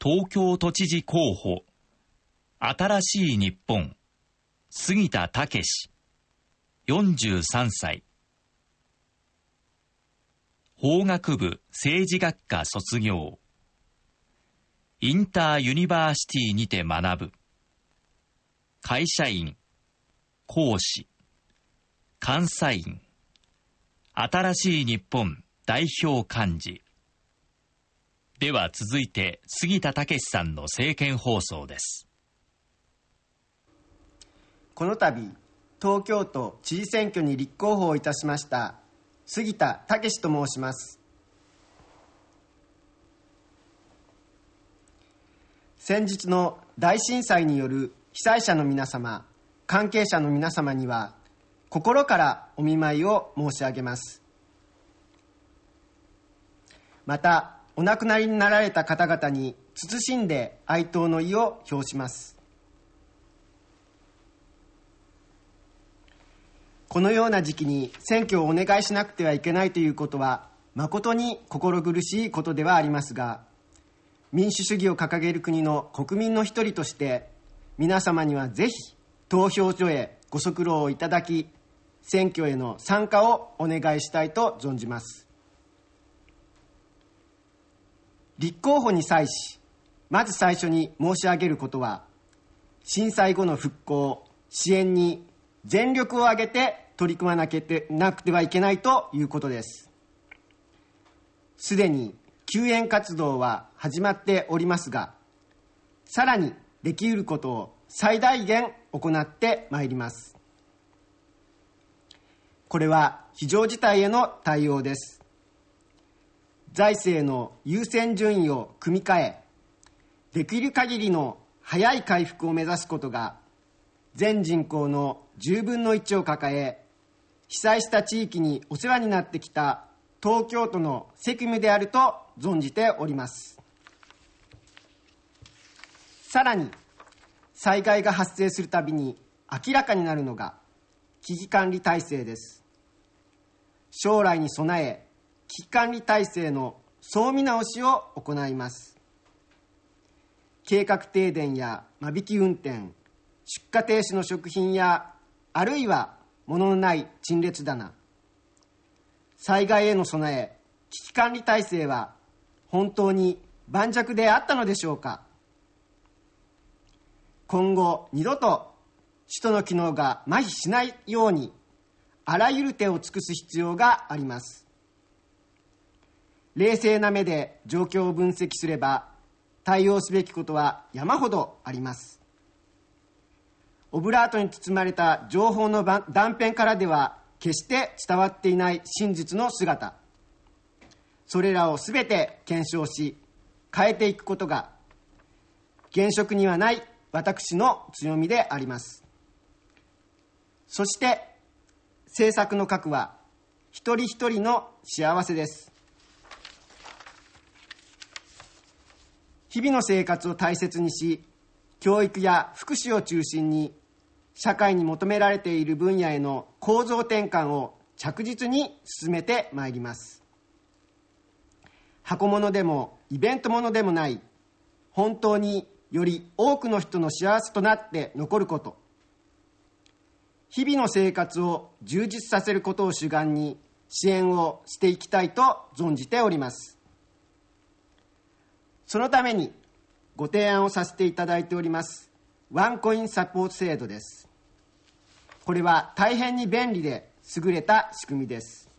東京都知事候補、新しい日本、杉田武四43歳。法学部政治学科卒業。インターユニバーシティにて学ぶ。会社員、講師、監査員、新しい日本代表幹事。では続いて杉田武さんの政見放送ですこの度東京都知事選挙に立候補いたしました杉田武と申します先日の大震災による被災者の皆様関係者の皆様には心からお見舞いを申し上げますまたお亡くなりになられた方々に謹んで哀悼の意を表しますこのような時期に選挙をお願いしなくてはいけないということは誠に心苦しいことではありますが民主主義を掲げる国の国民の一人として皆様にはぜひ投票所へご足労をいただき選挙への参加をお願いしたいと存じます立候補に際し、まず最初に申し上げることは、震災後の復興、支援に全力を挙げて取り組まなけてなくてはいけないということです。すでに救援活動は始まっておりますが、さらにできうることを最大限行ってまいります。これは非常事態への対応です。財政の優先順位を組み替え、できる限りの早い回復を目指すことが、全人口の10分の1を抱え、被災した地域にお世話になってきた東京都の責務であると存じております。さらに、災害が発生するたびに明らかになるのが危機管理体制です。将来に備え、危機管理体制の総見直しを行います計画停電や間引き運転出荷停止の食品やあるいは物のない陳列棚災害への備え危機管理体制は本当に盤石であったのでしょうか今後二度と首都の機能が麻痺しないようにあらゆる手を尽くす必要があります冷静な目で状況を分析すれば対応すべきことは山ほどありますオブラートに包まれた情報の断片からでは決して伝わっていない真実の姿それらを全て検証し変えていくことが現職にはない私の強みでありますそして政策の核は一人一人の幸せです日々の生活を大切にし、教育や福祉を中心に、社会に求められている分野への構造転換を着実に進めてまいります。箱物でもイベントものでもない、本当により多くの人の幸せとなって残ること、日々の生活を充実させることを主眼に支援をしていきたいと存じております。そのためにご提案をさせていただいておりますワンコインサポート制度ですこれは大変に便利で優れた仕組みです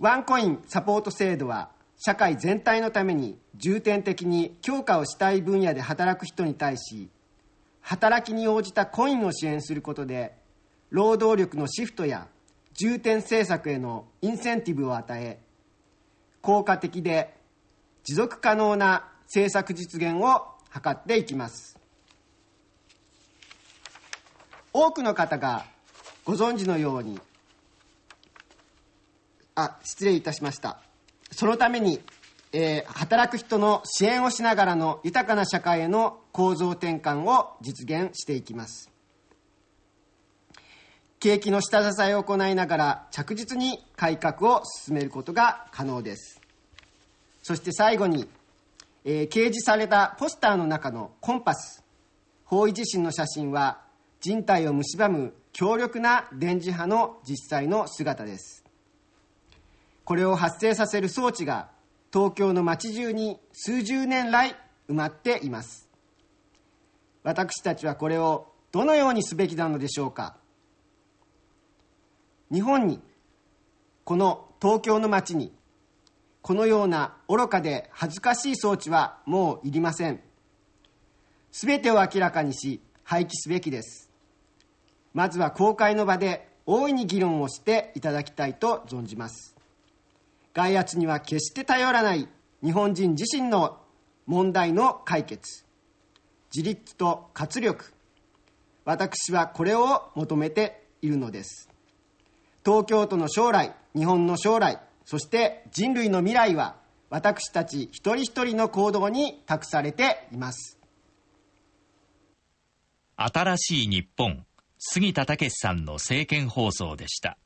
ワンコインサポート制度は社会全体のために重点的に強化をしたい分野で働く人に対し働きに応じたコインを支援することで労働力のシフトや重点政策へのインセンティブを与え効果的で持続可能な政策実現を図っていきます多くの方がご存知のようにあ失礼いたしましたそのために、えー、働く人の支援をしながらの豊かな社会への構造転換を実現していきます景気の下支えを行いながら着実に改革を進めることが可能ですそして最後に、えー、掲示されたポスターの中のコンパス方位地震の写真は人体を蝕む強力な電磁波の実際の姿ですこれを発生させる装置が東京の街中に数十年来埋まっています私たちはこれをどのようにすべきなのでしょうか日本にこの東京の街にこのような愚かで恥ずかしい装置はもういりません。すべてを明らかにし、廃棄すべきです。まずは公開の場で大いに議論をしていただきたいと存じます。外圧には決して頼らない日本人自身の問題の解決、自立と活力、私はこれを求めているのです。東京都の将来、日本の将来、そして人類の未来は私たち一人一人の行動に託されています新しい日本杉田武さんの政見放送でした